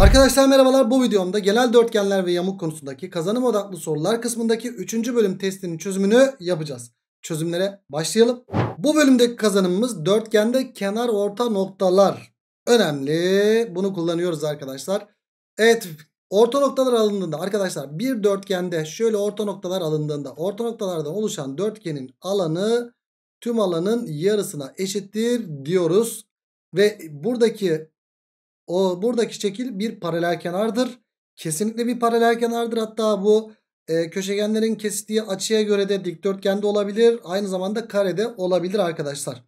Arkadaşlar merhabalar bu videomda genel dörtgenler ve yamuk konusundaki kazanım odaklı sorular kısmındaki 3. bölüm testinin çözümünü yapacağız. Çözümlere başlayalım. Bu bölümdeki kazanımımız dörtgende kenar orta noktalar. Önemli bunu kullanıyoruz arkadaşlar. Evet orta noktalar alındığında arkadaşlar bir dörtgende şöyle orta noktalar alındığında orta noktalardan oluşan dörtgenin alanı tüm alanın yarısına eşittir diyoruz. Ve buradaki o buradaki şekil bir paralel kenardır. Kesinlikle bir paralel kenardır. Hatta bu e, köşegenlerin kestiği açıya göre de dikdörtgende olabilir. Aynı zamanda karede olabilir arkadaşlar.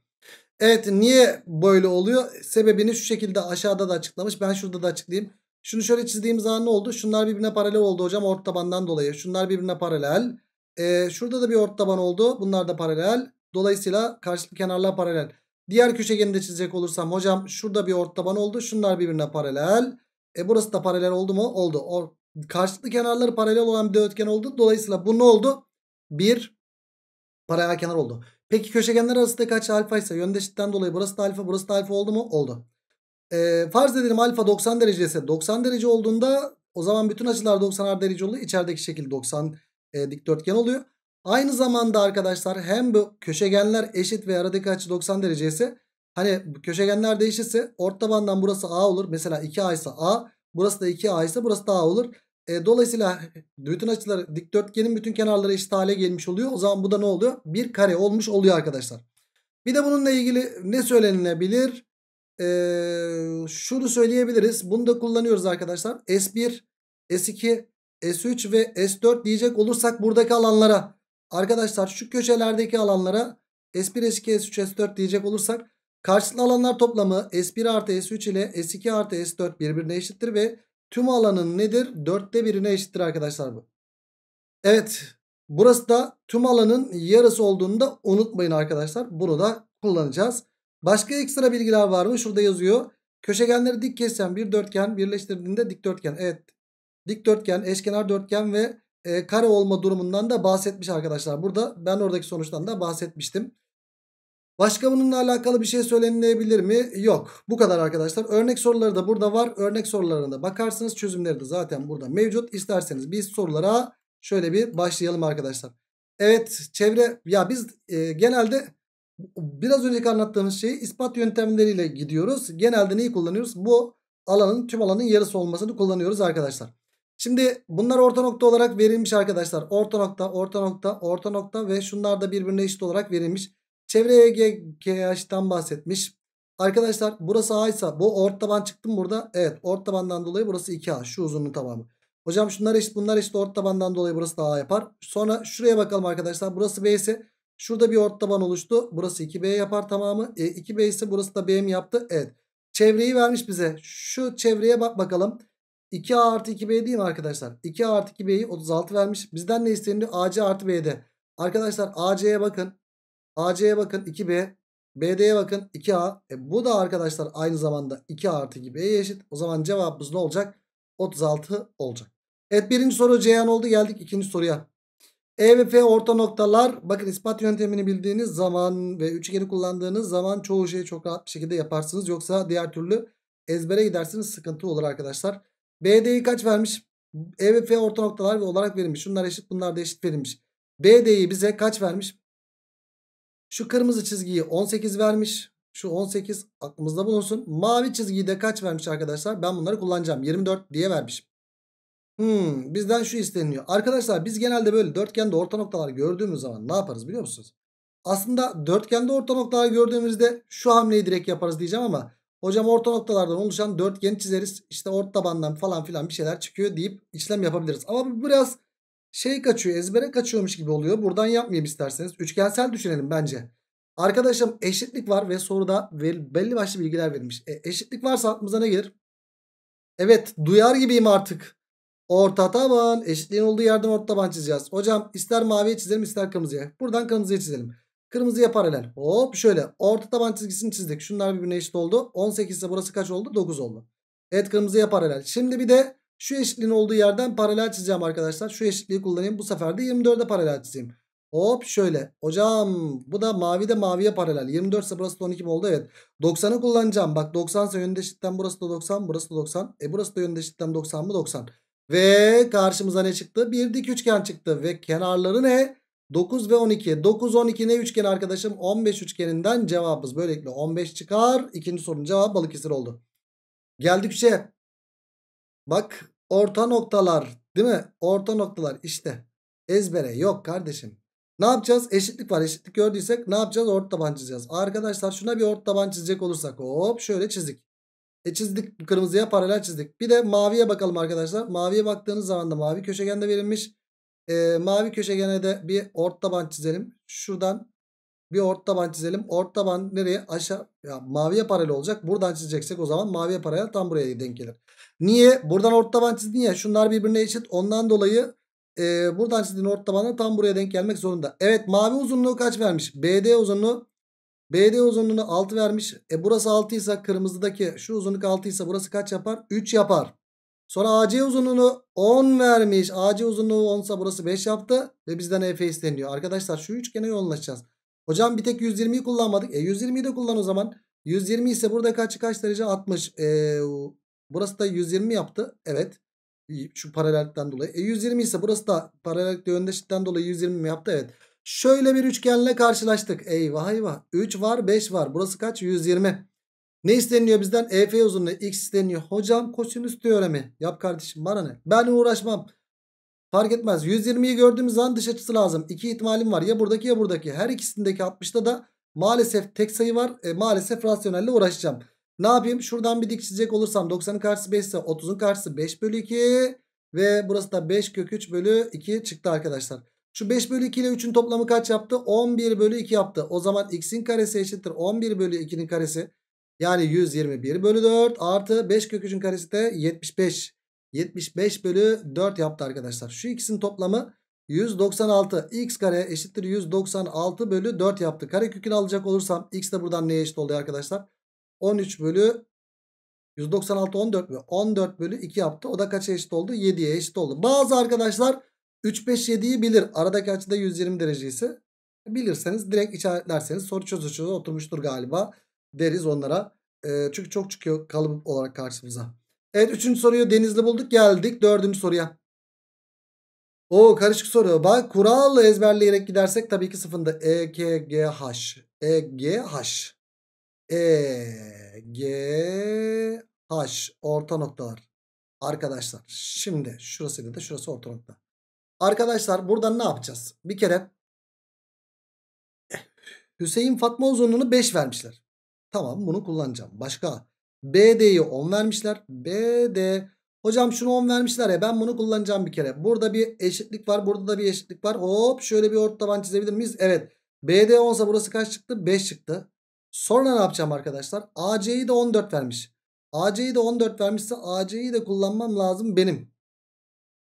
Evet niye böyle oluyor? Sebebini şu şekilde aşağıda da açıklamış. Ben şurada da açıklayayım. Şunu şöyle çizdiğim zaman ne oldu? Şunlar birbirine paralel oldu hocam ort tabandan dolayı. Şunlar birbirine paralel. Ee, şurada da bir ort taban oldu. Bunlar da paralel. Dolayısıyla karşılıklı kenarlar paralel. Diğer köşegeni de çizecek olursam hocam şurada bir ort taban oldu. Şunlar birbirine paralel. E burası da paralel oldu mu? Oldu. O, karşılıklı kenarları paralel olan bir dörtgen oldu. Dolayısıyla bu ne oldu? Bir paralel kenar oldu. Peki köşegenler arasında kaç alfa ise yöndeşitten dolayı burası da alfa burası da alfa oldu mu? Oldu. E, farz edelim alfa 90 derece ise 90 derece olduğunda o zaman bütün açılar 90'ar derece oluyor. İçerideki şekil 90 e, dikdörtgen oluyor. Aynı zamanda arkadaşlar hem bu köşegenler eşit ve aradaki açı 90 derece ise hani köşegenler değişirse eşitse orta tabandan burası A olur. Mesela 2A ise A burası da 2A ise burası da A olur. E, dolayısıyla bütün açıları dikdörtgenin bütün kenarları eşit hale gelmiş oluyor. O zaman bu da ne oluyor? Bir kare olmuş oluyor arkadaşlar. Bir de bununla ilgili ne söylenilebilir? Ee, şunu söyleyebiliriz. Bunu da kullanıyoruz arkadaşlar. S1, S2, S3 ve S4 diyecek olursak buradaki alanlara Arkadaşlar şu köşelerdeki alanlara S1, S2, S3, S4 diyecek olursak karşılıklı alanlar toplamı S1 artı S3 ile S2 artı S4 birbirine eşittir ve tüm alanın nedir? Dörtte birine eşittir arkadaşlar bu. Evet burası da tüm alanın yarısı olduğunu da unutmayın arkadaşlar. Bunu da kullanacağız. Başka ekstra bilgiler var mı? Şurada yazıyor. Köşegenleri dik kesen bir dörtgen birleştirdiğinde dikdörtgen. Evet dikdörtgen, eşkenar dörtgen ve e, kare olma durumundan da bahsetmiş arkadaşlar. Burada ben oradaki sonuçtan da bahsetmiştim. Başka bununla alakalı bir şey söylenilebilir mi? Yok. Bu kadar arkadaşlar. Örnek soruları da burada var. Örnek sorularında bakarsınız. Çözümleri de zaten burada mevcut. İsterseniz biz sorulara şöyle bir başlayalım arkadaşlar. Evet çevre ya biz e, genelde biraz önceki anlattığımız şeyi ispat yöntemleriyle gidiyoruz. Genelde neyi kullanıyoruz? Bu alanın tüm alanın yarısı olmasını kullanıyoruz arkadaşlar. Şimdi bunlar orta nokta olarak verilmiş arkadaşlar. Orta nokta, orta nokta, orta nokta ve şunlar da birbirine eşit olarak verilmiş. Çevre EGKH'dan bahsetmiş. Arkadaşlar burası A ise bu ort taban çıktım burada. Evet ort tabandan dolayı burası 2A şu uzunluğun tamamı. Hocam şunlar eşit bunlar eşit ort tabandan dolayı burası da A yapar. Sonra şuraya bakalım arkadaşlar. Burası B ise şurada bir ort taban oluştu. Burası 2B yapar tamamı. E, 2B ise burası da B mi yaptı? Evet. Çevreyi vermiş bize. Şu çevreye bak bakalım. 2A artı 2B değil mi arkadaşlar? 2A artı 2B'yi 36 vermiş. Bizden ne istenildi? AC artı B'de. Arkadaşlar AC'ye bakın. AC'ye bakın 2B. BD'ye bakın 2A. E, bu da arkadaşlar aynı zamanda 2 artı 2B'ye eşit. O zaman cevabımız ne olacak? 36 olacak. Evet birinci soru Ceyhan oldu. Geldik ikinci soruya. E ve F orta noktalar. Bakın ispat yöntemini bildiğiniz zaman ve üçgeni kullandığınız zaman çoğu şeyi çok rahat bir şekilde yaparsınız. Yoksa diğer türlü ezbere gidersiniz. Sıkıntı olur arkadaşlar. BD'yi kaç vermiş? E ve F orta noktalar olarak verilmiş. Şunlar eşit bunlar da eşit verilmiş. BD'yi bize kaç vermiş? Şu kırmızı çizgiyi 18 vermiş. Şu 18 aklımızda bulunsun. Mavi çizgiyi de kaç vermiş arkadaşlar? Ben bunları kullanacağım. 24 diye vermiş. Hmm, bizden şu isteniyor. Arkadaşlar biz genelde böyle dörtgende orta noktalar gördüğümüz zaman ne yaparız biliyor musunuz? Aslında dörtgende orta noktalar gördüğümüzde şu hamleyi direkt yaparız diyeceğim ama Hocam orta noktalardan oluşan dörtgen çizeriz. İşte ort tabandan falan filan bir şeyler çıkıyor deyip işlem yapabiliriz. Ama bu biraz şey kaçıyor ezbere kaçıyormuş gibi oluyor. Buradan yapmayayım isterseniz. Üçgensel düşünelim bence. Arkadaşım eşitlik var ve soruda belli başlı bilgiler verilmiş. E, eşitlik varsa aklımıza ne gelir? Evet duyar gibiyim artık. Orta taban eşitliğin olduğu yerden orta taban çizeceğiz. Hocam ister maviye çizelim ister kırmızıya. Buradan kırmızıya çizelim. Kırmızıya paralel. Hop şöyle orta taban çizgisini çizdik. Şunlar birbirine eşit oldu. 18 ise burası kaç oldu? 9 oldu. Evet kırmızıya paralel. Şimdi bir de şu eşitliğin olduğu yerden paralel çizeceğim arkadaşlar. Şu eşitliği kullanayım. Bu sefer de 24'e paralel çizeyim. Hop şöyle. Hocam bu da mavi de maviye paralel. 24 ise burası da 12 mi oldu? Evet. 90'ı kullanacağım. Bak 90 ise yönde eşitten burası da 90. Burası da 90. E burası da yönde eşitten 90 mı? 90. Ve karşımıza ne çıktı? Bir dik üçgen çıktı. Ve kenarları ne? 9 ve 12. 9 12 ne üçgen arkadaşım? 15 üçgeninden cevabımız böylelikle 15 çıkar. İkinci sorunun cevabı Balıkesir oldu. Geldik şey. Bak orta noktalar değil mi? Orta noktalar işte. Ezbere yok kardeşim. Ne yapacağız? Eşitlik var. Eşitlik gördüysek ne yapacağız? Orta taban çizeceğiz. Arkadaşlar şuna bir orta taban çizecek olursak hop şöyle çizdik. E çizdik kırmızıya paralel çizdik. Bir de maviye bakalım arkadaşlar. Maviye baktığınız zaman da mavi köşegende verilmiş e, mavi köşegene de bir ort taban çizelim. Şuradan bir ort taban çizelim. Ort taban nereye? Aşağı. Ya, maviye paralel olacak. Buradan çizeceksek o zaman maviye paralel tam buraya denk gelir. Niye? Buradan ort taban çizdin ya. Şunlar birbirine eşit. Ondan dolayı e, buradan çizdiğin ort tabanı tam buraya denk gelmek zorunda. Evet mavi uzunluğu kaç vermiş? BD uzunluğu BD uzunluğunu 6 vermiş. E burası 6 ise kırmızıdaki şu uzunluk 6 ise burası kaç yapar? 3 yapar. Sonra AC uzunluğunu 10 vermiş. AC uzunluğu 10 ise burası 5 yaptı. Ve bizden EF isteniyor. Arkadaşlar şu üçgene yoğunlaşacağız. Hocam bir tek 120'yi kullanmadık. E 120'yi de kullan o zaman. 120 ise burada kaç kaç derece? 60. E, burası da 120 yaptı. Evet. Şu paralellikten dolayı. E 120 ise burası da paralellik yöndeşlikten dolayı 120 mi yaptı? Evet. Şöyle bir üçgenle karşılaştık. Eyvah eyvah. 3 var 5 var. Burası kaç? 120. Ne isteniliyor bizden? EF uzunluğu x isteniyor. Hocam kosinüs teoremi. Yap kardeşim bana ne? Ben uğraşmam. Fark etmez. 120'yi gördüğümüz zaman dış açısı lazım. İki ihtimalim var. Ya buradaki ya buradaki. Her ikisindeki 60'ta da maalesef tek sayı var. E, maalesef rasyonelle uğraşacağım. Ne yapayım? Şuradan bir dik çizecek olursam 90'ın karşısı 5 ise 30'un karşısı 5 bölü 2. Ve burası da 5 kök 3 bölü 2 çıktı arkadaşlar. Şu 5 bölü 2 ile 3'ün toplamı kaç yaptı? 11 bölü 2 yaptı. O zaman x'in karesi eşittir 11 bölü 2'nin karesi. Yani 121 bölü 4 artı 5 kök karesi de 75. 75 bölü 4 yaptı arkadaşlar. Şu ikisinin toplamı 196. X kare eşittir 196 bölü 4 yaptı. Kare kökünü alacak olursam x de buradan neye eşit oluyor arkadaşlar? 13 bölü 196 14 mü? 14 bölü 2 yaptı. O da kaça eşit oldu? 7'ye eşit oldu. Bazı arkadaşlar 3 5 7'yi bilir. Aradaki açıda 120 derecesi bilirseniz direkt işaretlerseniz soru çözücüye oturmuştur galiba deriz onlara. E, çünkü çok çıkıyor kalıp olarak karşımıza. Evet üçüncü soruyu Denizli bulduk geldik dördüncü soruya. O karışık soru. Bak kuralı ezberleyerek gidersek tabii ki sıfında E, K, G, H. E, G, H. E, G, H. Orta noktalar. Arkadaşlar şimdi şurasıyla da şurası orta nokta. Arkadaşlar buradan ne yapacağız? Bir kere Hüseyin Fatma uzunluğunu 5 vermişler. Tamam bunu kullanacağım. Başka BD'yi 10 vermişler. BD hocam şunu 10 vermişler ya ben bunu kullanacağım bir kere. Burada bir eşitlik var burada da bir eşitlik var. Hop şöyle bir orta taban çizebilir miyiz? Evet BD 10 ise burası kaç çıktı? 5 çıktı. Sonra ne yapacağım arkadaşlar? AC'yi de 14 vermiş. AC'yi de 14 vermişse AC'yi de kullanmam lazım benim.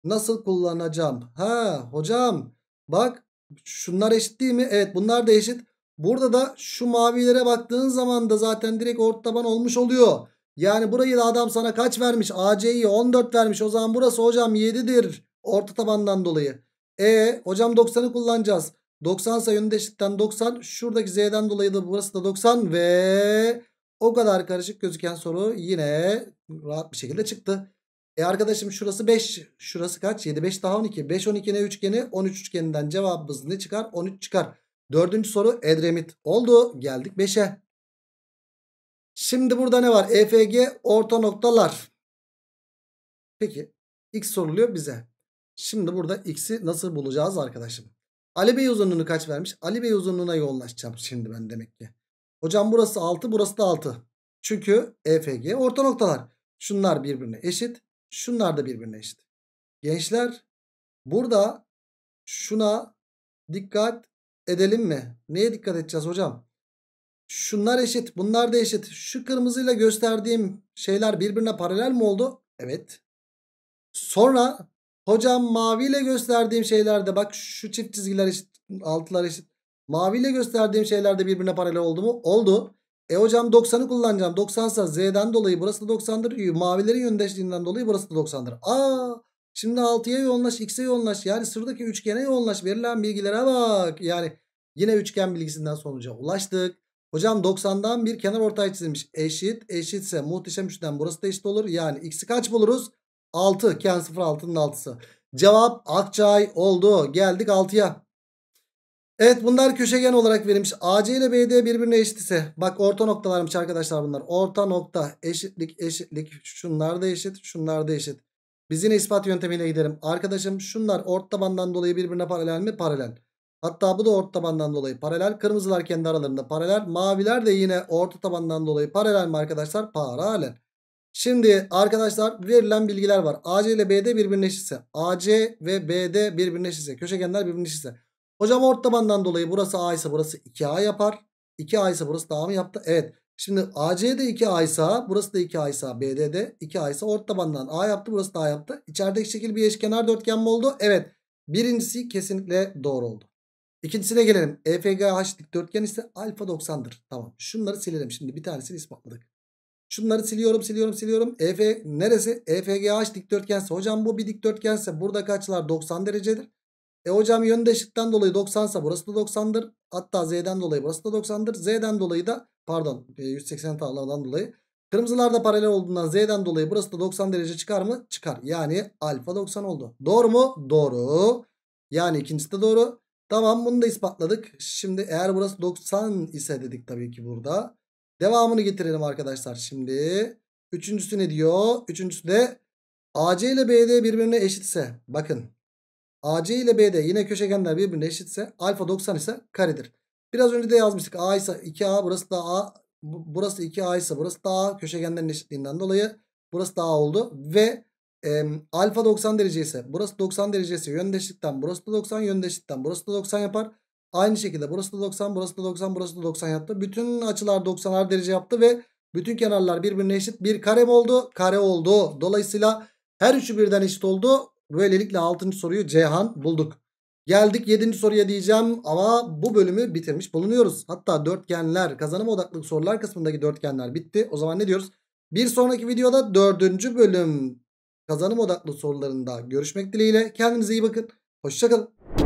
Nasıl kullanacağım? Ha hocam bak şunlar eşit değil mi? Evet bunlar da eşit. Burada da şu mavilere baktığın zaman da zaten direkt ort taban olmuş oluyor. Yani burayı da adam sana kaç vermiş? AC'yi 14 vermiş. O zaman burası hocam 7'dir. Orta tabandan dolayı. E hocam 90'ı kullanacağız. 90 ise yöndeşlikten 90. Şuradaki Z'den dolayı da burası da 90. Ve o kadar karışık gözüken soru yine rahat bir şekilde çıktı. E arkadaşım şurası 5. Şurası kaç? 7, 5 daha 12. 5, 12 ne üçgeni? 13 üçgeninden cevabımız ne çıkar? 13 çıkar. Dördüncü soru Edremit oldu. Geldik 5'e. Şimdi burada ne var? EFG orta noktalar. Peki x soruluyor bize. Şimdi burada x'i nasıl bulacağız arkadaşım? Ali Bey uzunluğunu kaç vermiş? Ali Bey uzunluğuna yoğunlaşacağım şimdi ben demek ki. Hocam burası 6 burası da 6. Çünkü EFG orta noktalar. Şunlar birbirine eşit. Şunlar da birbirine eşit. Gençler burada şuna dikkat edelim mi? Neye dikkat edeceğiz hocam? Şunlar eşit bunlar da eşit. Şu kırmızıyla gösterdiğim şeyler birbirine paralel mi oldu? Evet. Sonra hocam maviyle gösterdiğim şeylerde bak şu çift çizgiler eşit altılar eşit. Maviyle gösterdiğim şeylerde birbirine paralel oldu mu? Oldu. E hocam 90'ı kullanacağım. 90 ise Z'den dolayı burası da 90'dır. Mavilerin yöndeşliğinden dolayı burası da 90'dır. Aa Şimdi 6'ya yoğunlaş, x'e yoğunlaş. Yani sıradaki üçgene yoğunlaş. Verilen bilgilere bak. Yani yine üçgen bilgisinden sonuca ulaştık. Hocam 90'dan bir kenar ortay çizilmiş. Eşit, eşitse muhteşem üçten burası da eşit olur. Yani x'i kaç buluruz? 6. Ken 0 6'nın 6'sı. Cevap Akçay oldu. Geldik 6'ya. Evet bunlar köşegen olarak verilmiş. AC ile BD birbirine eşit ise. Bak orta nokta varmış arkadaşlar bunlar. Orta nokta eşitlik eşitlik. Şunlar da eşit şunlar da eşit. Biz yine ispat yöntemiyle gidelim. Arkadaşım şunlar ort tabandan dolayı birbirine paralel mi? Paralel. Hatta bu da ort tabandan dolayı paralel. Kırmızılar kendi aralarında paralel. Maviler de yine orta tabandan dolayı paralel mi arkadaşlar? Paralel. Şimdi arkadaşlar verilen bilgiler var. AC ile BD birbirine eşitse. AC ve BD birbirine eşitse. Köşegenler birbirine eşitse. Hocam ort tabandan dolayı burası A ise burası 2A yapar. 2A ise burası daha mı yaptı? Evet. Şimdi AC'de 2 aysa, Burası da 2 aysa, BD'de 2 aysa, ort tabandan A yaptı. Burası da A yaptı. İçerideki şekil bir eşkenar dörtgen mi oldu? Evet. Birincisi kesinlikle doğru oldu. İkincisine gelelim. EFGH dikdörtgen ise alfa 90'dır. Tamam. Şunları silelim. Şimdi bir tanesini ispatladık. Şunları siliyorum siliyorum siliyorum. EF neresi? EFGH dikdörtgense. Hocam bu bir dikdörtgense burada kaçlar 90 derecedir. E hocam yöndeşlikten dolayı 90 ise burası da 90'dır. Hatta z'den dolayı burası da 90'dır. Z'den dolayı da pardon 180 e, tağlardan dolayı. Kırmızılar da paralel olduğundan z'den dolayı burası da 90 derece çıkar mı? Çıkar. Yani alfa 90 oldu. Doğru mu? Doğru. Yani ikincisi de doğru. Tamam bunu da ispatladık. Şimdi eğer burası 90 ise dedik tabii ki burada. Devamını getirelim arkadaşlar şimdi. Üçüncüsü ne diyor? Üçüncüsü de AC ile BD birbirine eşitse. Bakın AC ile BD yine köşegenler birbirine eşitse alfa 90 ise karedir. Biraz önce de yazmıştık. A ise 2A burası da A burası 2A ise burası da A köşegenlerin eşitliğinden dolayı burası da A oldu. Ve e, alfa 90 derece ise burası 90 derece ise eşitten, burası da 90 eşitten, burası da 90 yapar. Aynı şekilde burası da 90 burası da 90 burası da 90 yaptı. Bütün açılar 90'ar derece yaptı ve bütün kenarlar birbirine eşit bir kare oldu? Kare oldu. Dolayısıyla her üçü birden eşit oldu. Böylelikle 6. soruyu Ceyhan bulduk. Geldik 7. soruya diyeceğim ama bu bölümü bitirmiş bulunuyoruz. Hatta dörtgenler kazanım odaklı sorular kısmındaki dörtgenler bitti. O zaman ne diyoruz? Bir sonraki videoda 4. bölüm kazanım odaklı sorularında görüşmek dileğiyle. Kendinize iyi bakın. Hoşçakalın.